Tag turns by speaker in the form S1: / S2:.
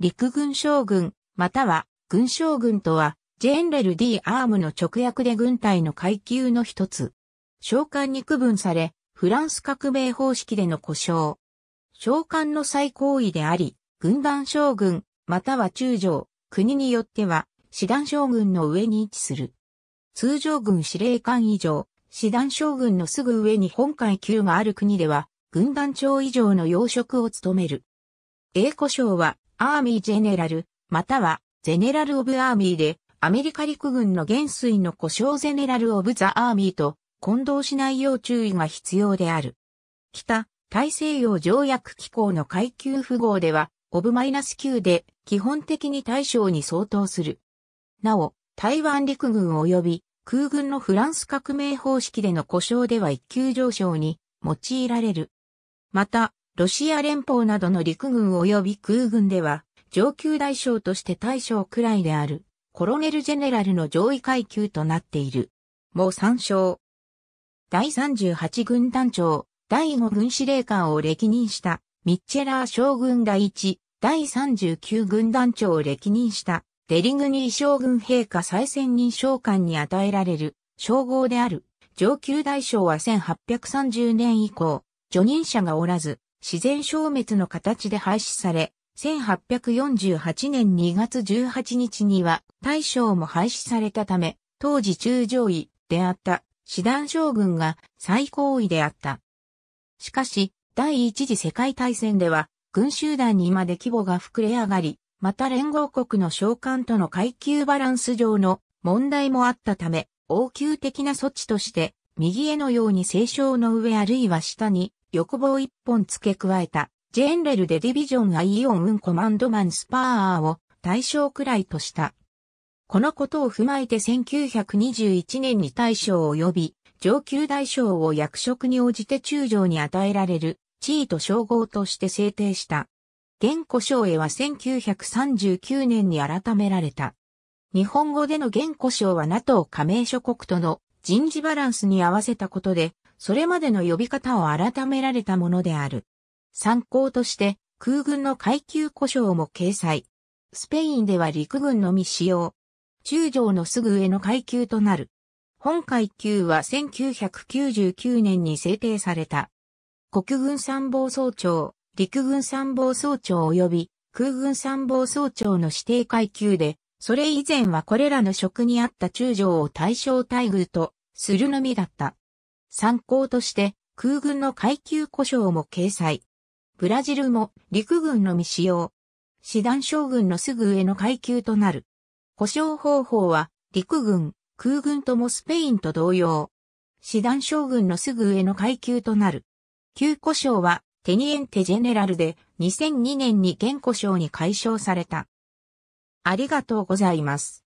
S1: 陸軍将軍、または軍将軍とは、ジェンレルディ・アームの直訳で軍隊の階級の一つ。召喚に区分され、フランス革命方式での故障。召喚の最高位であり、軍団将軍、または中将、国によっては、師団将軍の上に位置する。通常軍司令官以上、師団将軍のすぐ上に本階級がある国では、軍団長以上の要職を務める。英故障は、アーミージェネラル、または、ゼネラル・オブ・アーミーで、アメリカ陸軍の元帥の故障ゼネラル・オブ・ザ・アーミーと混同しないよう注意が必要である。北、大西洋条約機構の階級符号では、オブマイナス級で基本的に対象に相当する。なお、台湾陸軍及び空軍のフランス革命方式での故障では一級上昇に用いられる。また、ロシア連邦などの陸軍及び空軍では、上級大将として大将くらいである、コロネルジェネラルの上位階級となっている。もう参照。第38軍団長、第5軍司令官を歴任した、ミッチェラー将軍第1、第39軍団長を歴任した、デリグニー将軍陛下再選任将官に与えられる、称号である、上級大将は1830年以降、助任者がおらず、自然消滅の形で廃止され、1848年2月18日には大将も廃止されたため、当時中将位であった師団将軍が最高位であった。しかし、第一次世界大戦では、軍集団にまで規模が膨れ上がり、また連合国の召喚との階級バランス上の問題もあったため、応急的な措置として、右へのように清少の上あるいは下に横棒一本付け加えた、ジェンレルでディビジョンアイオンウンコマンドマンスパーを対象くらいとした。このことを踏まえて1921年に大将及び上級大将を役職に応じて中将に与えられる地位と称号として制定した。現古章へは1939年に改められた。日本語での現古章は NATO 加盟諸国との人事バランスに合わせたことでそれまでの呼び方を改められたものである。参考として、空軍の階級故障も掲載。スペインでは陸軍のみ使用。中将のすぐ上の階級となる。本階級は1999年に制定された。国軍参謀総長、陸軍参謀総長及び空軍参謀総長の指定階級で、それ以前はこれらの職にあった中将を対象待遇とするのみだった。参考として空軍の階級故障も掲載。ブラジルも陸軍の未使用。師団将軍のすぐ上の階級となる。故障方法は陸軍、空軍ともスペインと同様。師団将軍のすぐ上の階級となる。旧故障はテニエンテジェネラルで2002年に現故障に解消された。ありがとうございます。